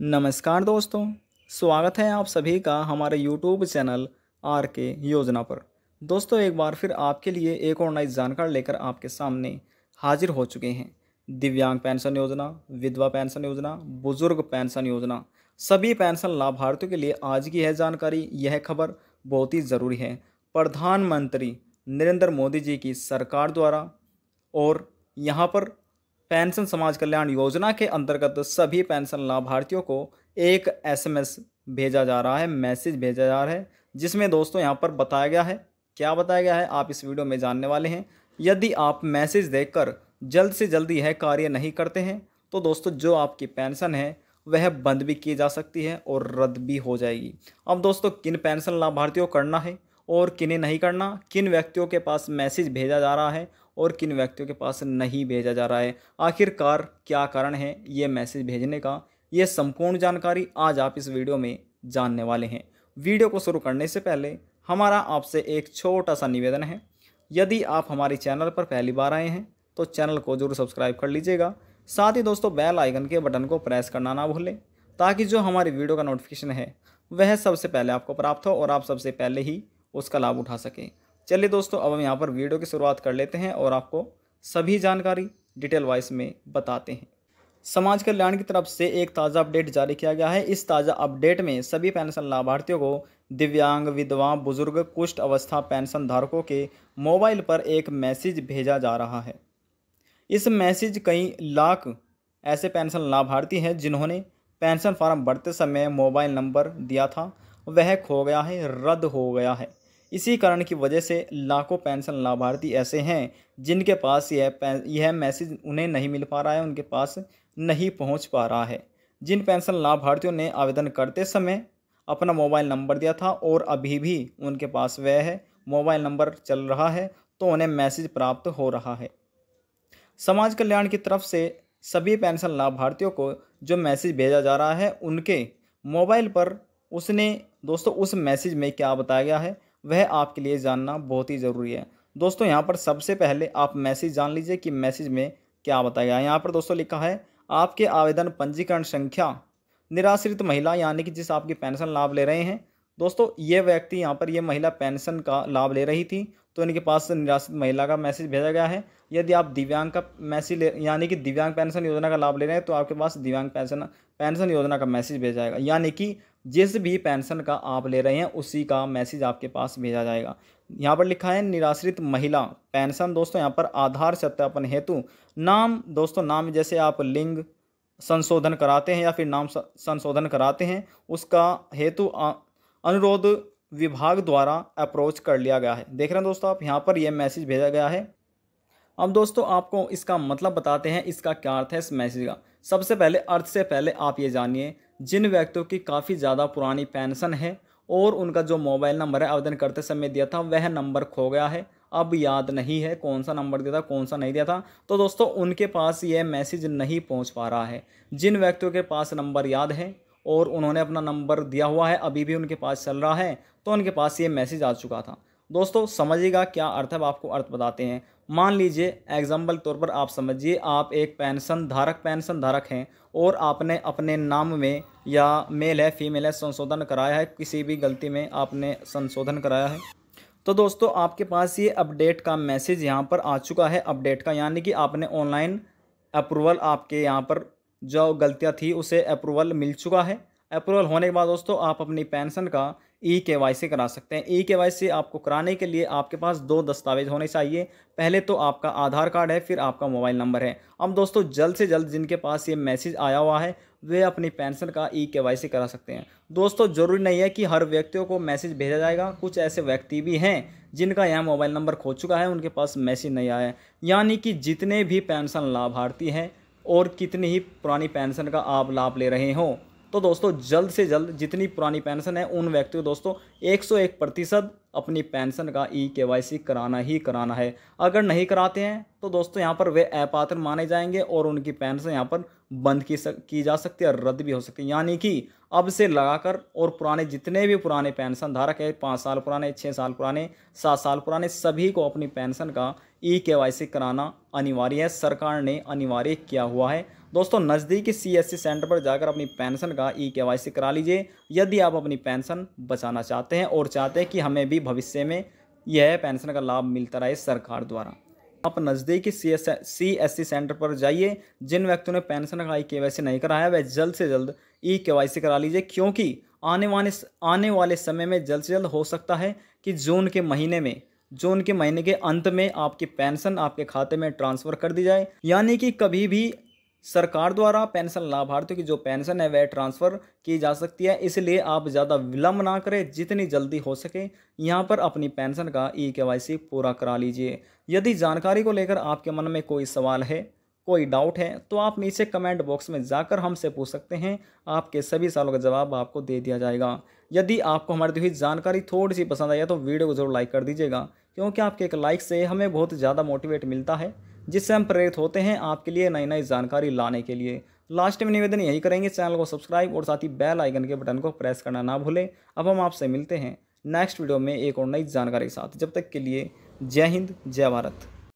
नमस्कार दोस्तों स्वागत है आप सभी का हमारे यूट्यूब चैनल आर के योजना पर दोस्तों एक बार फिर आपके लिए एक और नई जानकारी लेकर आपके सामने हाजिर हो चुके हैं दिव्यांग पेंशन योजना विधवा पेंशन योजना बुजुर्ग पेंशन योजना सभी पेंशन लाभार्थियों के लिए आज की है जानकारी यह खबर बहुत ही ज़रूरी है प्रधानमंत्री नरेंद्र मोदी जी की सरकार द्वारा और यहाँ पर पेंशन समाज कल्याण योजना के अंतर्गत सभी पेंशन लाभार्थियों को एक एसएमएस भेजा जा रहा है मैसेज भेजा जा रहा है जिसमें दोस्तों यहाँ पर बताया गया है क्या बताया गया है आप इस वीडियो में जानने वाले हैं यदि आप मैसेज देखकर जल्द से जल्द यह कार्य नहीं करते हैं तो दोस्तों जो आपकी पेंशन है वह बंद भी की जा सकती है और रद्द भी हो जाएगी अब दोस्तों किन पेंशन लाभार्थियों करना है और किन्हें नहीं करना किन व्यक्तियों के पास मैसेज भेजा जा रहा है और किन व्यक्तियों के पास नहीं भेजा जा रहा है आखिरकार क्या कारण है ये मैसेज भेजने का ये संपूर्ण जानकारी आज आप इस वीडियो में जानने वाले हैं वीडियो को शुरू करने से पहले हमारा आपसे एक छोटा सा निवेदन है यदि आप हमारे चैनल पर पहली बार आए हैं तो चैनल को जरूर सब्सक्राइब कर लीजिएगा साथ ही दोस्तों बेल आइकन के बटन को प्रेस करना ना भूलें ताकि जो हमारी वीडियो का नोटिफिकेशन है वह सबसे पहले आपको प्राप्त हो और आप सबसे पहले ही उसका लाभ उठा सकें चलिए दोस्तों अब हम यहाँ पर वीडियो की शुरुआत कर लेते हैं और आपको सभी जानकारी डिटेल वाइज में बताते हैं समाज कल्याण की तरफ से एक ताज़ा अपडेट जारी किया गया है इस ताज़ा अपडेट में सभी पेंशन लाभार्थियों को दिव्यांग विधवा बुजुर्ग कुष्ठ अवस्था पेंशन धारकों के मोबाइल पर एक मैसेज भेजा जा रहा है इस मैसेज कई लाख ऐसे पेंशन लाभार्थी हैं जिन्होंने पेंशन फार्म भरते समय मोबाइल नंबर दिया था वह खो गया है रद्द हो गया है इसी कारण की वजह से लाखों पेंशन लाभार्थी ऐसे हैं जिनके पास यह यह मैसेज उन्हें नहीं मिल पा रहा है उनके पास नहीं पहुंच पा रहा है जिन पेंशन लाभार्थियों ने आवेदन करते समय अपना मोबाइल नंबर दिया था और अभी भी उनके पास वह है मोबाइल नंबर चल रहा है तो उन्हें मैसेज प्राप्त हो रहा है समाज कल्याण की तरफ से सभी पेंशन लाभार्थियों को जो मैसेज भेजा जा रहा है उनके मोबाइल पर उसने दोस्तों उस मैसेज में क्या बताया गया है वह आपके लिए जानना बहुत ही ज़रूरी है दोस्तों यहाँ पर सबसे पहले आप मैसेज जान लीजिए कि मैसेज में क्या बताया गया यहाँ पर दोस्तों लिखा है आपके आवेदन पंजीकरण संख्या निराश्रित महिला यानी कि जिस आपकी पेंशन लाभ ले रहे हैं दोस्तों ये व्यक्ति यहाँ पर ये महिला पेंशन का लाभ ले रही थी तो इनके पास निराश्रित महिला का मैसेज भेजा गया है यदि आप दिव्यांग का मैसेज ले यानी कि दिव्यांग पेंशन योजना का लाभ ले रहे हैं तो आपके पास दिव्यांग पेंशन पेंशन योजना का मैसेज भेजा जाएगा यानी कि जिस भी पेंशन का आप ले रहे हैं उसी का मैसेज आपके पास भेजा जाएगा यहाँ पर लिखा है निराश्रित महिला पेंशन दोस्तों यहाँ पर आधार सत्यापन हेतु नाम दोस्तों नाम जैसे आप लिंग संशोधन कराते हैं या फिर नाम संशोधन कराते हैं उसका हेतु अनुरोध विभाग द्वारा अप्रोच कर लिया गया है देख रहे हैं दोस्तों आप यहाँ पर यह मैसेज भेजा गया है अब दोस्तों आपको इसका मतलब बताते हैं इसका क्या अर्थ है इस मैसेज का सबसे पहले अर्थ से पहले आप ये जानिए जिन व्यक्तियों की काफ़ी ज़्यादा पुरानी पेंशन है और उनका जो मोबाइल नंबर है आवेदन करते समय दिया था वह नंबर खो गया है अब याद नहीं है कौन सा नंबर दिया था कौन सा नहीं दिया था तो दोस्तों उनके पास यह मैसेज नहीं पहुंच पा रहा है जिन व्यक्तियों के पास नंबर याद है और उन्होंने अपना नंबर दिया हुआ है अभी भी उनके पास चल रहा है तो उनके पास ये मैसेज आ चुका था दोस्तों समझिएगा क्या अर्थ है आपको अर्थ बताते हैं मान लीजिए एग्जाम्पल के तौर पर आप समझिए आप एक पेंशन धारक पेंशन धारक हैं और आपने अपने नाम में या मेल है फीमेल है संशोधन कराया है किसी भी गलती में आपने संशोधन कराया है तो दोस्तों आपके पास ये अपडेट का मैसेज यहाँ पर आ चुका है अपडेट का यानी कि आपने ऑनलाइन अप्रूवल आपके यहाँ पर जो गलतियाँ थी उसे अप्रूवल मिल चुका है अप्रूवल होने के बाद दोस्तों आप अपनी पेंशन का ई के वाई सी करा सकते हैं ई के वाई सी आपको कराने के लिए आपके पास दो दस्तावेज होने चाहिए पहले तो आपका आधार कार्ड है फिर आपका मोबाइल नंबर है अब दोस्तों जल्द से जल्द जिनके पास ये मैसेज आया हुआ है वे अपनी पेंशन का ई के वाई सी करा सकते हैं दोस्तों ज़रूरी नहीं है कि हर व्यक्तियों को मैसेज भेजा जाएगा कुछ ऐसे व्यक्ति भी हैं जिनका यह मोबाइल नंबर खो चुका है उनके पास मैसेज नहीं आया है यानी कि जितने भी पेंशन लाभार्थी हैं और कितनी ही पुरानी पेंशन का आप लाभ ले रहे हों तो दोस्तों जल्द से जल्द जितनी पुरानी पेंशन है उन व्यक्तियों को दोस्तों 101 प्रतिशत अपनी पेंशन का ई के वाई सी कराना ही कराना है अगर नहीं कराते हैं तो दोस्तों यहाँ पर वे अपात्र माने जाएंगे और उनकी पेंशन यहाँ पर बंद की सक, की जा सकती है और रद्द भी हो सकती है यानी कि अब से लगाकर और पुराने जितने भी पुराने पेंशन धारक है पाँच साल पुराने छः साल पुराने सात साल पुराने सभी को अपनी पेंशन का ई के वाई सी कराना अनिवार्य है सरकार ने अनिवार्य किया हुआ है दोस्तों नज़दीकी सी एस सी सेंटर पर जाकर अपनी पेंशन का ई के वाई सी करा लीजिए यदि आप अपनी पेंशन बचाना चाहते हैं और चाहते हैं कि हमें भी भविष्य में यह पेंशन का लाभ मिलता रहे सरकार द्वारा आप नज़दीकी C S C S C centre पर जाइए जिन व्यक्तियों ने पेंशन का ई के वाई सी नहीं कराया वह जल्द से जल्द ई के वाई सी करा लीजिए क्योंकि आने वाले आने वाले समय में जल्द से जल्द हो सकता है कि जून के महीने में जून के महीने के अंत में आपकी पेंशन आपके खाते में ट्रांसफ़र कर दी जाए यानी कि कभी भी सरकार द्वारा पेंशन लाभार्थियों की जो पेंशन है वह ट्रांसफ़र की जा सकती है इसलिए आप ज़्यादा विलम्ब ना करें जितनी जल्दी हो सके यहाँ पर अपनी पेंशन का ई के पूरा करा लीजिए यदि जानकारी को लेकर आपके मन में कोई सवाल है कोई डाउट है तो आप नीचे कमेंट बॉक्स में जाकर हमसे पूछ सकते हैं आपके सभी सवालों का जवाब आपको दे दिया जाएगा यदि आपको हमारी दी हुई जानकारी थोड़ी सी पसंद आई है तो वीडियो को जरूर लाइक कर दीजिएगा क्योंकि आपके एक लाइक से हमें बहुत ज़्यादा मोटिवेट मिलता है जिससे हम प्रेरित होते हैं आपके लिए नई नई जानकारी लाने के लिए लास्ट में निवेदन यही करेंगे चैनल को सब्सक्राइब और साथ ही बेल आइकन के बटन को प्रेस करना ना भूलें अब हम आपसे मिलते हैं नेक्स्ट वीडियो में एक और नई जानकारी के साथ जब तक के लिए जय हिंद जय भारत